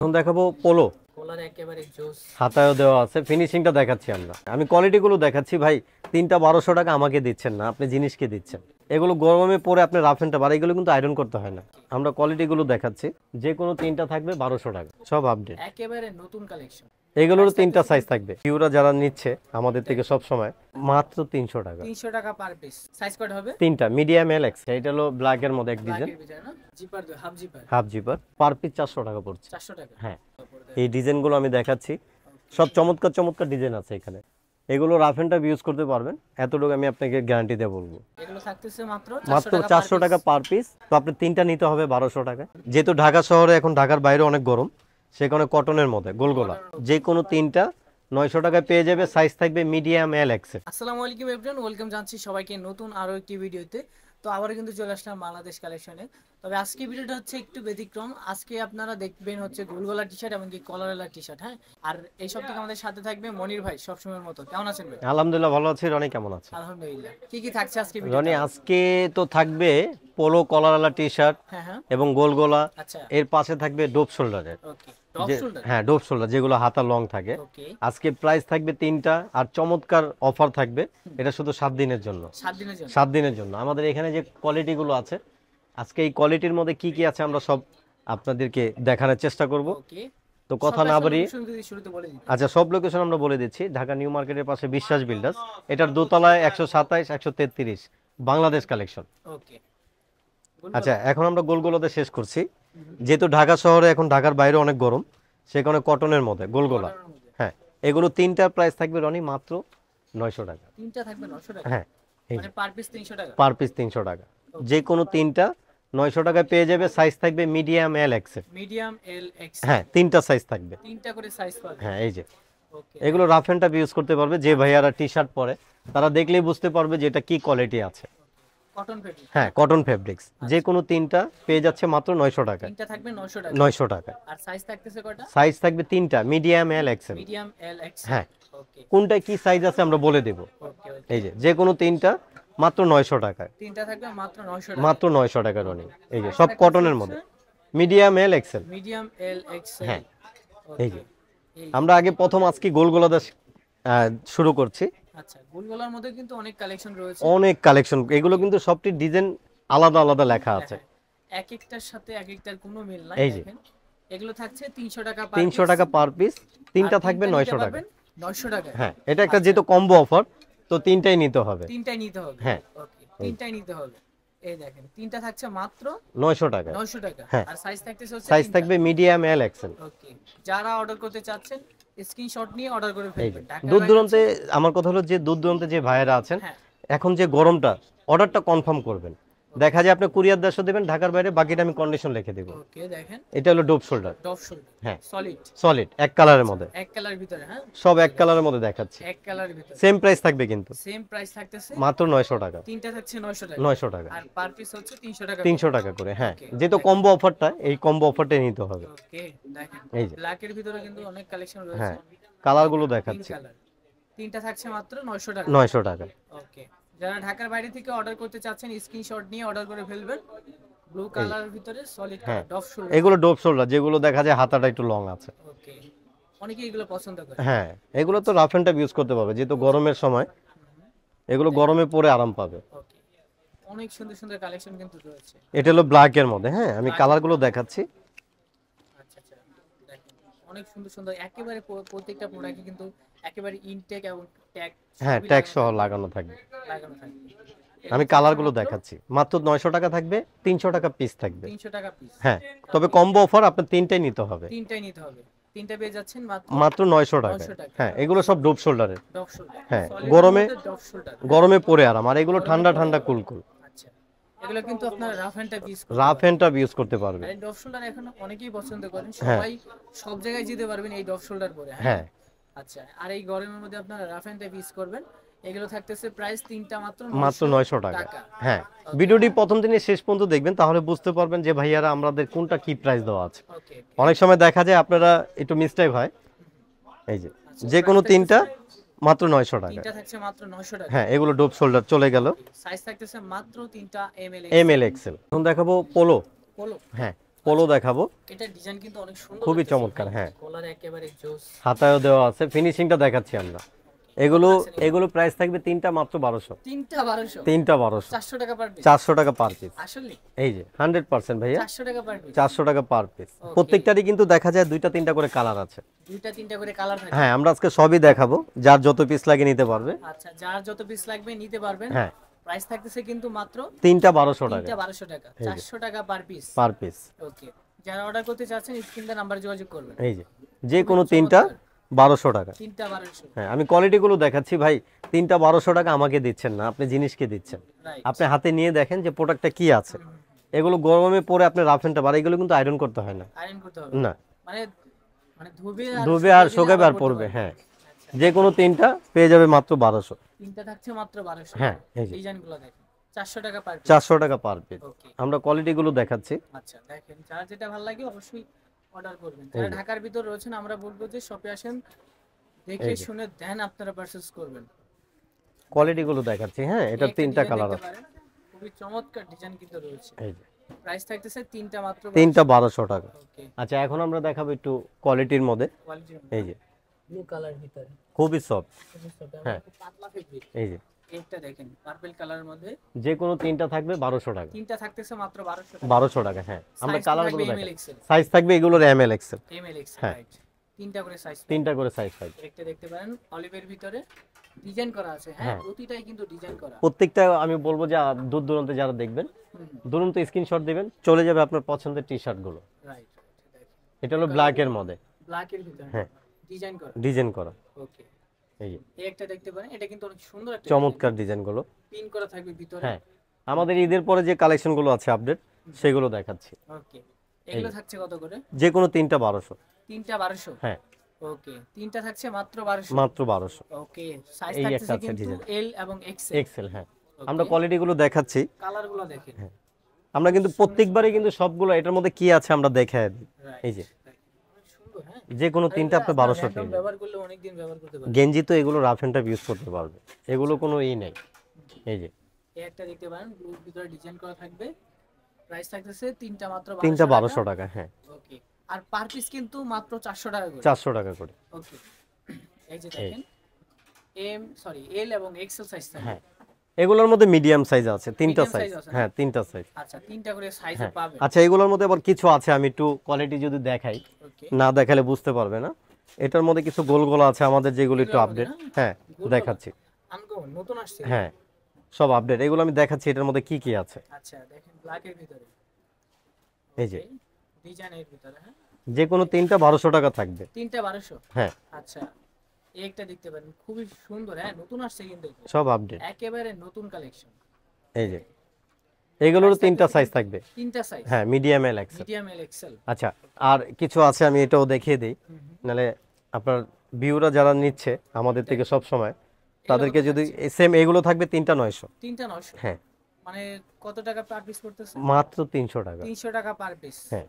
এখন দেখাবো পোলো হাতায়ও দেওয়া আছে ফিনিশিংটা দেখাচ্ছি আমরা আমি কোয়ালিটিগুলো দেখাচ্ছি ভাই তিনটা বারোশো টাকা আমাকে দিচ্ছেন না আপনি জিনিসকে দিচ্ছেন এগুলো গরমে পরে আপনি রাফেনটা বার এগুলো কিন্তু আয়রন করতে হয় না আমরা কোয়ালিটিগুলো দেখাচ্ছি যে কোনো তিনটা থাকবে বারোশো টাকা সব আপডেট একেবারে নতুন কালেকশন এগুলোর তিনটা সাইজ থাকবে কিউরা যারা নিচ্ছে আমাদের থেকে হ্যাঁ। সব সময় মাত্র 300 টাকা 300 টাকা পার পিস সাইজ কত হবে তিনটা মিডিয়াম এল এক্স এটা হলো ব্ল্যাক এর মধ্যে এক design zipper half zipper half zipper per piece 400 টাকা পড়ছে 400 টাকা হ্যাঁ এই ডিজাইনগুলো আমি দেখাচ্ছি সব চমৎকার চমৎকার ডিজাইন আছে এখানে এগুলো রাফ এন্ড টাফ ইউজ করতে পারবেন এতটুকু আমি আপনাকে গ্যারান্টি দিয়ে বলবো মাত্র চারশো টাকা পার পিস তো আপনি তিনটা নিতে হবে বারোশো টাকা যেহেতু ঢাকা শহরে এখন ঢাকার বাইরে অনেক গরম সেখানে কটনের মধ্যে গোলগোলা যে কোনো তিনটা নয়শো টাকায় পেয়ে যাবে সাইজ থাকবে মিডিয়াম এল এক্সেল আসসালামু আলাইকুম এভরিওয়ান ওয়েলকাম জানছি সবাইকে নতুন আরো একটি ভিডিওতে তো আবার কিন্তু চলে আসলাম বাংলাদেশ কালেকশনে তবে আজকে ভিডিওটা হচ্ছে একটু ব্যতিক্রম আজকে আপনারা দেখবেন হচ্ছে গোলগোলা টি শার্ট এমনকি কলারেলা টি শার্ট হ্যাঁ আর এই সব থেকে আমাদের সাথে থাকবে মনির ভাই সবসময়ের মতো কেমন আছেন ভাই আলহামদুলিল্লাহ ভালো আছি রনি কেমন আছে আলহামদুলিল্লাহ কি কি থাকছে আজকে রনি আজকে তো থাকবে পোলো কলারেলা টি শার্ট এবং গোলগোলা আচ্ছা। এর পাশে থাকবে ডোপ শোল্ডারের ওকে হ্যাঁ ডোপ শোল্ডার যেগুলো হাতা লং থাকে আজকে প্রাইস থাকবে তিনটা আর চমৎকার অফার থাকবে এটা শুধু সাত দিনের জন্য সাত দিনের জন্য আমাদের এখানে যে কোয়ালিটিগুলো আছে আজকে এই কোয়ালিটির মধ্যে কি কি আছে আমরা সব আপনাদেরকে দেখানোর চেষ্টা করব তো কথা না বাড়ি আচ্ছা সব লোকেশন আমরা বলে দিচ্ছি ঢাকা নিউ মার্কেটের পাশে বিশ্বাস বিল্ডার্স এটার দোতলায় একশো সাতাইশ একশো তেত্রিশ বাংলাদেশ কালেকশন আচ্ছা এখন আমরা গোলগোলাতে শেষ করছি যেহেতু ঢাকা শহরে এখন ঢাকার বাইরে অনেক গরম সেখানে কটনের মধ্যে গোলগোলা হ্যাঁ এগুলো তিনটার প্রাইস থাকবে রনি মাত্র নয়শো টাকা হ্যাঁ পার মানে পিস তিনশো টাকা পার যে কোনো তিনটা নয়শো টাকায় পেয়ে যাবে সাইজ থাকবে medium L XL medium L X হ্যাঁ তিনটা সাইজ থাকবে তিনটা করে সাইজ হ্যাঁ এই যে এগুলো রাফ অ্যান্ড টাফ ইউজ করতে পারবে যে ভাইয়ারা টি শার্ট পরে তারা দেখলেই বুঝতে পারবে যে এটা কি কোয়ালিটি আছে হ্যাঁ কটন ফেব্রিক্স যে কোনো তিনটা পেয়ে যাচ্ছে মাত্র নয়শো টাকা নয়শো টাকা সাইজ থাকবে তিনটা মিডিয়াম এল এক্সেল এল হ্যাঁ কোনটা কি সাইজ আছে আমরা বলে দেবো এই যে যে কোনো তিনটা মাত্র নয়শো টাকা মাত্র নয়শো মাত্র নয়শো টাকা রনি এই যে সব কটনের মধ্যে medium L XL medium L XL হ্যাঁ এই যে আমরা আগে প্রথম আজকে গোলগোলাদা শুরু করছি আচ্ছা, অনেক কালেকশন এগুলো কিন্তু সবটি ডিজাইন আলাদা আলাদা লেখা হ্যাঁ, আছে হ্যাঁ। হ্যাঁ, এটা একটা আচ্ছা। যেহেতু কম্বো অফার তো তিনটাই নিতে হবে তিনটাই নিতে হবে হ্যাঁ তিনটাই নিতে হবে তিনটা থাকছে মাত্র টাকা টাকা সাইজ থাকবে মিডিয়াম যারা অর্ডার করতে চাচ্ছেন স্ক্রিনশট নিয়ে অর্ডার করে ফেলবেন দূর দূরান্তে আমার কথা হলো যে দূর দূরান্তে যে ভাইয়েরা আছেন হ্যাঁ। এখন যে গরমটা অর্ডারটা কনফার্ম করবেন দেখা যায় আপনি কুরিয়ার দেশে দেবেন ঢাকার বাইরে বাকিটা আমি কন্ডিশন লিখে দেব ওকে দেখেন এটা হলো ডোপ শোল্ডার ডোপ শোল্ডার হ্যাঁ সলিড সলিড এক কালারের আচ্ছা, মধ্যে এক কালারের ভিতরে হ্যাঁ সব এক কালারের মধ্যে দেখাচ্ছে এক কালারের ভিতরে সেম প্রাইস থাকবে কিন্তু সেম প্রাইস থাকতেছে মাত্র 900 টাকা তিনটা থাকছে 900 টাকা 900 টাকা আর পার পিস হচ্ছে 300 টাকা 300 টাকা করে হ্যাঁ যেহেতু কম্বো অফারটা এই কম্বো অফারটাই নিতে হবে ওকে দেখেন এই যে ব্ল্যাকের ভিতরে কিন্তু অনেক কালেকশন রয়েছে হ্যাঁ কালারগুলো দেখাচ্ছি তিনটা থাকছে মাত্র 900 টাকা 900 টাকা ওকে যারা ঢাকার বাইরে থেকে অর্ডার করতে চাচ্ছেন স্ক্রিনশট নিয়ে অর্ডার করে ফেলবেন ব্লু কালারের ভিতরে সলিড ডপ শোল্ডার এগুলো ডপ শোল্ডার যেগুলো দেখা যায় হাতাটা একটু লং আছে ওকে অনেকে এগুলো পছন্দ করে হ্যাঁ এগুলো তো রাফ এন্ড ইউজ করতে পারবে যেহেতু গরমের সময় এগুলো গরমে পরে আরাম পাবে অনেক সুন্দর সুন্দর কালেকশন কিন্তু রয়েছে এটা হলো ব্ল্যাক এর মধ্যে হ্যাঁ আমি কালারগুলো দেখাচ্ছি অনেক সুন্দর সুন্দর একেবারে প্রত্যেকটা প্রোডাক্টে কিন্তু একেবারে ইনটেক এবং ট্যাগ হ্যাঁ ট্যাগ সহ লাগানো থাকবে লাগানো থাকবে আমি কালারগুলো দেখাচ্ছি মাত্র 900 টাকা থাকবে 300 টাকা পিস থাকবে 300 টাকা পিস হ্যাঁ তবে কম্বো অফার আপনি তিনটাই নিতে হবে তিনটাই নিতে হবে তিনটা পেয়ে যাচ্ছেন মাত্র মাত্র 900 টাকা হ্যাঁ এগুলো সব ডপ শোল্ডারের ডপ শোল্ডার হ্যাঁ গরমে গরমে পরে আরাম আর এগুলো ঠান্ডা ঠান্ডা কুল কুল এগুলো কিন্তু আপনারা রাফ রাফ ইউজ করতে পারবেন এই এখন অনেকেই পছন্দ করেন হ্যাঁ। সবাই সব জায়গায় যেতে পারবেন এই পরে হ্যাঁ? হ্যাঁ আচ্ছা আর এই গরমের মধ্যে আপনারা রাফ ইউজ করবেন এগুলো থাকতেছে প্রাইস তিনটা মাত্র মাত্র 900 টাকা হ্যাঁ ভিডিওটি প্রথম দিনে শেষ পর্যন্ত দেখবেন তাহলে বুঝতে পারবেন যে ভাইয়ারা আমাদের কোনটা কি প্রাইস দেওয়া আছে অনেক সময় দেখা যায় আপনারা একটু মিসটাইপ হয় এই যে আচ্ছা, যে কোনো তিনটা মাত্র 900 টাকা তিনটা থাকছে মাত্র 900 টাকা হ্যাঁ এগুলো ডোপ শোল্ডার চলে গেল সাইজ থাকতেছে মাত্র তিনটা এমএল এমএল এক্সেল এখন দেখাবো পোলো পোলো হ্যাঁ পোলো দেখাবো এটা ডিজাইন কিন্তু অনেক সুন্দর খুবই চমৎকার হ্যাঁ কলার হ্যাঁ। একেবারে জোস হাতায়ও দেওয়া আছে ফিনিশিংটা দেখাচ্ছি আমরা এগুলো আচ্ছা, এগুলো প্রাইস থাকবে তিনটা মাত্র বারোশো তিনটা বারোশো তিনটা বারোশো চারশো টাকা পার চারশো টাকা পার পিস এই যে হান্ড্রেড পার্সেন্ট ভাইয়া চারশো টাকা পার পিস চারশো টাকা পার পিস প্রত্যেকটারই কিন্তু দেখা যায় দুইটা তিনটা করে কালার আছে দুইটা তিনটা করে কালার থাকে হ্যাঁ আমরা আজকে সবই দেখাবো যার যত পিস লাগে নিতে পারবে আচ্ছা যার যত পিস লাগবে নিতে পারবেন হ্যাঁ প্রাইস থাকতেছে কিন্তু মাত্র তিনটা বারোশো টাকা তিনটা বারোশো টাকা চারশো টাকা per piece per piece okay যারা অর্ডার করতে চাচ্ছেন স্ক্রিন নাম্বার যোগাযোগ করবেন এই যে যে কোনো তিনটা বারোশো টাকা হ্যাঁ আমি কোয়ালিটিগুলো দেখাচ্ছি ভাই তিনটা বারোশো টাকা আমাকে দিচ্ছেন না আপনি জিনিসকে দিচ্ছেন আপনি হাতে নিয়ে দেখেন যে প্রোডাক্টটা কি আছে এগুলো গরমে পরে আপনি রাফেনটা বার এগুলো কিন্তু আয়রন করতে হয় না না মানে, মানে ধুবে আর শোকাবে আর পড়বে হ্যাঁ যে কোনো তিনটা পেয়ে যাবে মাত্র বারোশো হ্যাঁ চারশো টাকা পার পিস আমরা কোয়ালিটিগুলো দেখাচ্ছি আচ্ছা দেখেন যার যেটা ভালো লাগে অবশ্যই অর্ডার করবেন যারা ঢাকার ভিতর রয়েছেন আমরা বলবো যে শপে আসেন দেখে শুনে দেন আপনারা পারচেজ করবেন কোয়ালিটি গুলো দেখাচ্ছি হ্যাঁ এটা তিনটা কালার আছে খুবই চমৎকার ডিজাইন কিন্তু রয়েছে এই যে প্রাইস থাকতেছে তিনটা মাত্র তিনটা বারোশো টাকা আচ্ছা এখন আমরা দেখাবো একটু কোয়ালিটির মধ্যে এই যে ব্লু কালার ভিতরে খুবই সফট হ্যাঁ পাতলা ফেব্রিক এই যে এটা দেখেন পার্পল মধ্যে যে তিনটা থাকবে 1200 টাকা তিনটা থাকতেছে মাত্র 1200 টাকা 1200 টাকা হ্যাঁ আমরা কালার গুলো সাইজ থাকবে এগুলোর হ্যাঁ। তিনটা করে সাইজ তিনটা করে সাইজ থাকবে একটা দেখতে পারেন অলিভের ভিতরে ডিজাইন করা আছে হ্যাঁ, হ্যাঁ। প্রতিটাই কিন্তু ডিজাইন করা প্রত্যেকটা আমি বলবো যে দূর দূরান্তে যারা দেখবেন দূরান্ত স্ক্রিনশট দিবেন চলে যাবে আপনার পছন্দের টি-শার্ট গুলো রাইট এটা হলো ব্ল্যাক এর মধ্যে ব্ল্যাক এর ভিতরে হ্যাঁ ডিজাইন করা ডিজাইন করা ওকে হ্যাঁ, আমাদের ঈদের পরে যে আছে হ্যাঁ ওকে তিনটা থাকছে মাত্র মাত্র ওকে এল হ্যাঁ।, হ্যাঁ আমরা দেখাচ্ছি আমরা কিন্তু প্রত্যেকবারই কিন্তু সবগুলো এটার মধ্যে কি আছে আমরা দেখে এই যে যে কোনো তিনটা আপনি বারোশো টাকা ব্যবহার করলে অনেক ব্যবহার গেঞ্জি তো এগুলো রাফ অ্যান্ড টাফ ইউজ করতে পারবে এগুলো আচ্ছা। কোনো ই নেই এই যে একটা দেখতে পারেন গ্রুপ ভিতরে ডিজাইন করা থাকবে প্রাইস থাকতেছে তিনটা মাত্র তিনটা বারোশো টাকা হ্যাঁ ওকে আর পার পিস কিন্তু মাত্র চারশো টাকা করে চারশো টাকা করে ওকে এই যে দেখেন এম সরি এল এবং এক্সেল সাইজ থাকে হ্যাঁ এগুলোর মধ্যে মিডিয়াম সাইজ আছে তিনটা সাইজ হ্যাঁ তিনটা সাইজ আচ্ছা তিনটা করে সাইজ হ্যাঁ। পাবে আচ্ছা এগুলোর মধ্যে আবার কিছু আছে আমি একটু কোয়ালিটি যদি দেখাই না দেখালে বুঝতে পারবে না এটার মধ্যে কিছু গোল গোল আছে আমাদের যেগুলো একটু আপডেট হ্যাঁ দেখাচ্ছি নতুন আসছে হ্যাঁ সব আপডেট এগুলো আমি দেখাচ্ছি এটার মধ্যে কি কি আছে আচ্ছা দেখেন ব্ল্যাকের ভিতরে এই যে ডিজাইনের ভিতরে হ্যাঁ যে কোনো তিনটা বারোশো টাকা থাকবে তিনটা 1200 হ্যাঁ আচ্ছা একটা দেখতে পারেন খুবই সুন্দর হ্যাঁ নতুন আসছে কিন্তু সব আপডেট একেবারে নতুন কালেকশন এই যে এগুলোর তিনটা সাইজ থাকবে তিনটা সাইজ হ্যাঁ medium L XL medium L XL আচ্ছা আর কিছু আছে আমি এটাও দেখিয়ে দিই নালে আপনার ভিউরা যারা নিচ্ছে আমাদের হ্যাঁ। থেকে সব সময় তাদেরকে যদি সেম এগুলো থাকবে তিনটা নয়শো তিনটা নয়শো হ্যাঁ মানে কত টাকা পার পিস করতেছে মাত্র তিনশো টাকা 300 টাকা পার পিস হ্যাঁ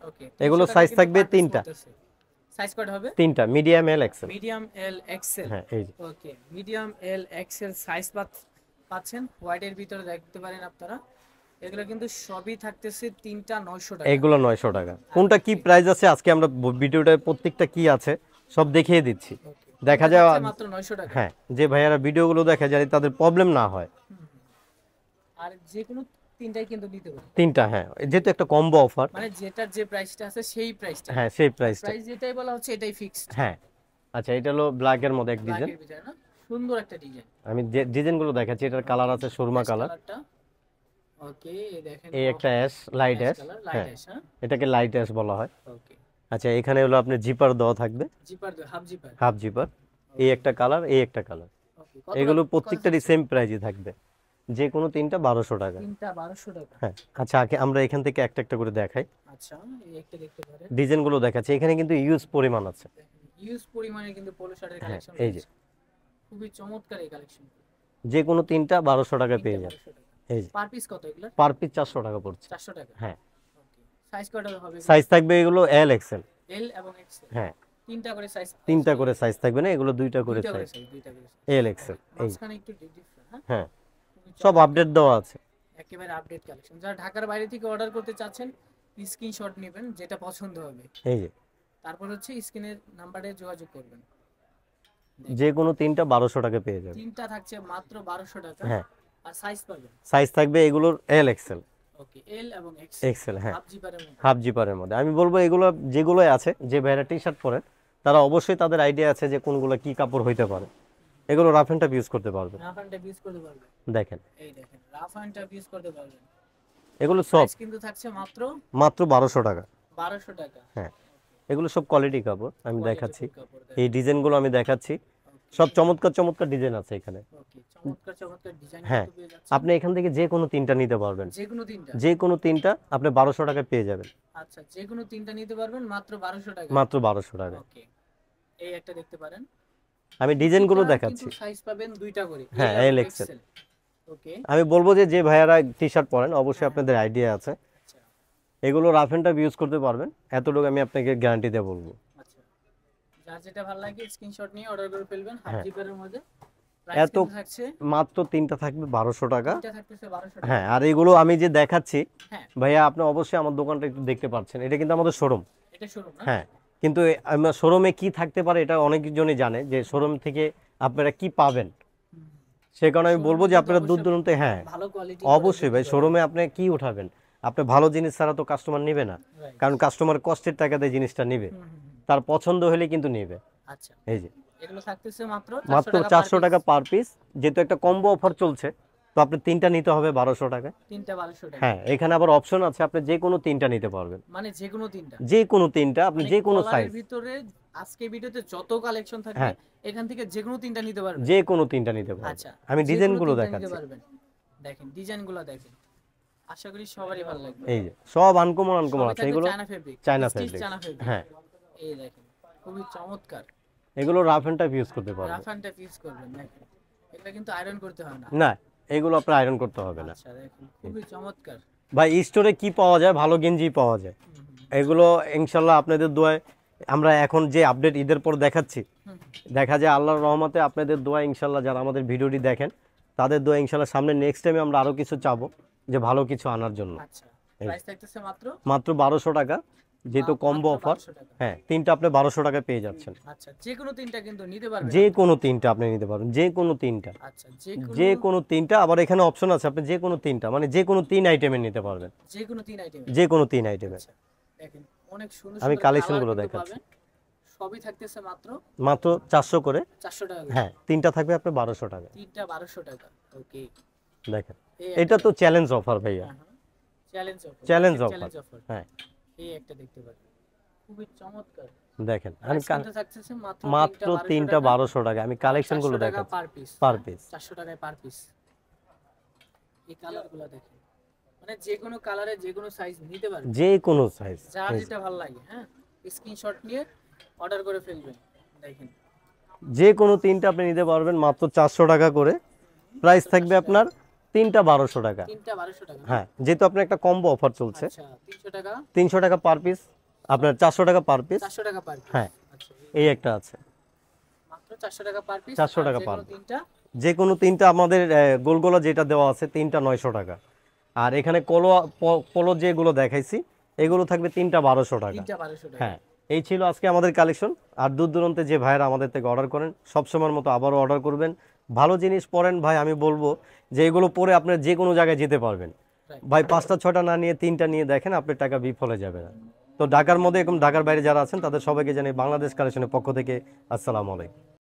এগুলো সাইজ থাকবে তিনটা সাইজ কত হবে তিনটা medium L XL medium L XL হ্যাঁ এই okay medium L XL size পাচ্ছেন হোয়াইটের ভিতরে দেখতে পারেন আপনারা এগুলো কিন্তু সবই থাকতেছে তিনটা নয়শো টাকা এগুলো নয়শো টাকা আচ্ছা, কোনটা কি প্রাইস আছে আজকে আমরা ভিডিওটা প্রত্যেকটা কি আছে সব দেখিয়ে দিচ্ছি দেখা যায় মাত্র নয়শো টাকা হ্যাঁ যে ভাইয়ারা ভিডিওগুলো দেখা যায় তাদের প্রবলেম না হয় আর যে কোনো তিনটা হ্যাঁ যেহেতু একটা কম্বো মানে অফার হ্যাঁ হ্যাঁ আচ্ছা এটা হলো এক ডিজাইন আমি দেখাচ্ছি এটার কালার আছে কালার এই একটা অ্যাশ লাইট অ্যাশ হ্যাঁ এটাকে লাইট অ্যাশ বলা হয় আচ্ছা এখানে হলো আপনি জিপার দেওয়া থাকবে হাফ জিপার এই একটা কালার এই একটা কালার এগুলো প্রত্যেকটারই সেম প্রাইজে থাকবে যে কোনো তিনটা বারোশো টাকা তিনটা বারোশো টাকা হ্যাঁ আচ্ছা আগে আমরা এখান থেকে একটা একটা করে দেখাই আচ্ছা একটা দেখতে পারে ডিজাইনগুলো দেখাচ্ছি এখানে কিন্তু ইউজ পরিমাণ আছে ইউজ পরিমাণে কিন্তু কালেকশন হ্যাঁ, এই যে খুবই চমৎকার এই কালেকশন যে কোনো তিনটা বারোশো টাকা পেয়ে যাবে এই যে পার পিস কত পার পিস চারশো টাকা পড়ছে টাকা হ্যাঁ সাইজ হবে সাইজ থাকবে এগুলো এল এক্সেল এল এবং হ্যাঁ তিনটা করে সাইজ তিনটা করে সাইজ থাকবে না এগুলো দুইটা করে সাইজ দুইটা করে এল এক্সেল এইখানে একটু হ্যাঁ, হ্যাঁ। সব আপডেট দেওয়া আছে একেবারে আপডেট কালেকশন যারা ঢাকার বাইরে থেকে অর্ডার করতে চাচ্ছেন স্ক্রিনশট নেবেন যেটা পছন্দ হবে এই যে তারপর হচ্ছে স্ক্রিনের নাম্বারে যোগাযোগ করবেন যে কোনো তিনটা বারোশো টাকা পেয়ে যাবেন তিনটা থাকছে মাত্র বারোশো টাকা হ্যাঁ আর সাইজ পাবেন সাইজ থাকবে এগুলোর এল এক্সেল ওকে এল এবং এক্সেল হ্যাঁ হাফ জিপারের মধ্যে আমি বলবো এগুলো যেগুলো আছে যে ভ্যারাইটি শার্ট পরে তারা অবশ্যই তাদের আইডিয়া আছে যে কোনগুলো কি কাপড় হইতে পারে এগুলো রাফ হ্যান্ড টাফ ইউজ করতে পারবে রাফ হ্যান্ড টাফ ইউজ করতে পারবে দেখেন এই দেখেন রাফ হ্যান্ড টাফ ইউজ করতে পারবেন এগুলো সব কিন্তু থাকছে মাত্র মাত্র 1200 টাকা 1200 টাকা হ্যাঁ এগুলো সব কোয়ালিটি কাপড় আমি দেখাচ্ছি এই ডিজাইনগুলো আমি দেখাচ্ছি সব চমৎকার চমৎকার ডিজাইন আছে এখানে চমৎকার চমৎকার ডিজাইন হ্যাঁ আপনি এখান থেকে যে কোনো তিনটা নিতে পারবেন যে কোনো তিনটা যে কোনো তিনটা আপনি 1200 টাকায় পেয়ে যাবেন আচ্ছা যে কোনো তিনটা নিতে পারবেন মাত্র 1200 টাকা মাত্র 1200 টাকা ওকে এই একটা দেখতে পারেন আমি ডিজাইনগুলো দেখাচ্ছি সাইজ পাবেন দুইটা করে হ্যাঁ এল এক্সেল আমি বলবো যে যে ভাইয়ারা টি শার্ট পরেন অবশ্যই হ্যাঁ। আপনাদের আইডিয়া আছে আচ্ছা। এগুলো রাফ এন্ড টাফ ইউজ করতে পারবেন এতটুকু আমি আপনাকে গ্যারান্টি দিয়ে বলবো আচ্ছা। যার যেটা ভালো লাগে স্ক্রিনশট নিয়ে অর্ডার করে ফেলবেন হাফ জিপারের হ্যাঁ। মধ্যে এত মাত্র তিনটা থাকবে বারোশো টাকা হ্যাঁ আর এগুলো আমি যে দেখাচ্ছি হ্যাঁ। ভাইয়া আপনি অবশ্যই আমার দোকানটা একটু দেখতে পাচ্ছেন এটা কিন্তু আমাদের শোরুম হ্যাঁ কিন্তু শোরুমে কি থাকতে পারে এটা অনেকজনই জানে যে শোরুম থেকে আপনারা কি পাবেন সে কারণে আমি বলবো যে আপনারা দূর দূরান্তে হ্যাঁ অবশ্যই ভাই শোরুমে আপনি কি উঠাবেন আপনি ভালো জিনিস ছাড়া তো কাস্টমার নেবে না কারণ কাস্টমার কষ্টের টাকা দিয়ে জিনিসটা নেবে তার পছন্দ হলে কিন্তু নেবে আচ্ছা এই যে মাত্র চারশো টাকা পার পিস যেহেতু একটা কম্বো অফার চলছে তো আপনি তিনটা নিতে হবে বারোশো টাকা হ্যাঁ এখানে আবার অপশন আছে আপনি যে কোনো তিনটা নিতে পারবেন মানে যে কোনো তিনটা যে কোনো তিনটা আপনি মানে যে কোনো সাইজ ভিতরে আজকে ভিডিওতে যত কালেকশন থাকবে হ্যাঁ। এখান থেকে যে কোনো তিনটা নিতে পারবেন যে কোনো তিনটা নিতে পারবেন আচ্ছা আমি ডিজাইন গুলো দেখাচ্ছি দেখেন ডিজাইন গুলো দেখেন আশা করি সবারই ভালো লাগবে এই যে সব আনকমন আনকমন আছে এগুলো চায়না ফেব্রিক চায়না ফেব্রিক হ্যাঁ এই দেখেন খুবই চমৎকার এগুলো রাফ এন্ড টাইপ ইউজ করতে পারবেন রাফ এন্ড টাইপ ইউজ করবেন দেখেন এটা কিন্তু আয়রন করতে হয় না না এগুলো আপনার আয়রন করতে হবে না আচ্ছা, ভাই স্টোরে কি পাওয়া যায় ভালো গেঞ্জি পাওয়া যায় এগুলো ইনশাল্লাহ আপনাদের দোয়ায় আমরা এখন যে আপডেট ঈদের পর দেখাচ্ছি দেখা যায় আল্লাহর রহমতে আপনাদের দোয়া ইনশাল্লাহ যারা আমাদের ভিডিওটি দেখেন তাদের দোয়া ইনশাল্লাহ সামনে নেক্সট টাইমে আমরা আরও কিছু চাবো যে ভালো কিছু আনার জন্য আচ্ছা, মাত্র বারোশো টাকা যেহেতু কম্বো অফার হ্যাঁ তিনটা আপনি বারোশো টাকায় পেয়ে যাচ্ছেন আচ্ছা, যে কোনো তিনটা আপনি নিতে পারবেন যে কোনো তিনটা আচ্ছা, যে কোনো তিনটা আবার এখানে অপশন আছে আপনি যে কোনো তিনটা মানে যে কোনো তিন আইটেমে নিতে পারবেন যে কোনো তিন আইটেম যে আইটেমে আচ্ছা, আমি কালেকশনগুলো দেখাচ্ছি মাত্র চারশো করে হ্যাঁ তিনটা থাকবে আপনার বারোশো টাকা দেখেন এটা তো চ্যালেঞ্জ অফার ভাইয়া চ্যালেঞ্জ অফার হ্যাঁ, হ্যাঁ। এই একটা দেখতে খুবই চমৎকার দেখেন আমি মাত্র টাকা আমি কালেকশন গুলো পার পিস পার পিস টাকায় পার পিস এই কালারগুলো দেখেন মানে যে কোনো কালারে যে কোনো সাইজ নিতে পারবেন যে কোনো সাইজ যার যেটা ভালো লাগে হ্যাঁ স্ক্রিনশট নিয়ে অর্ডার করে ফেলবেন দেখেন যে কোনো তিনটা আপনি নিতে পারবেন মাত্র চারশো টাকা করে প্রাইস থাকবে আপনার তিনটা বারোশো টাকা হ্যাঁ যেহেতু আপনার একটা কম্বো অফার চলছে আচ্ছা, তিনশো টাকা পার পিস আপনার চারশো টাকা পার পিস হ্যাঁ আচ্ছা। এই একটা আছে চারশো টাকা পার পিস যে কোনো তিনটা আমাদের গোলগোলা যেটা দেওয়া আছে তিনটা নয়শো টাকা আর এখানে কলো পলো যেগুলো দেখাইছি এগুলো থাকবে তিনটা বারোশো টাকা হ্যাঁ এই ছিল আজকে আমাদের কালেকশন আর দূর দূরান্তে যে ভাইয়েরা আমাদের থেকে অর্ডার করেন সবসময়ের মতো আবারও অর্ডার করবেন ভালো জিনিস পড়েন ভাই আমি বলবো যে এগুলো পরে আপনার যে কোনো জায়গায় যেতে পারবেন ভাই পাঁচটা ছটা না নিয়ে তিনটা নিয়ে দেখেন আপনার টাকা বিফলে যাবে না তো ঢাকার মধ্যে এরকম ঢাকার বাইরে যারা আছেন তাদের সবাইকে জানি বাংলাদেশ কালেকশনের পক্ষ থেকে আসসালামু আলাইকুম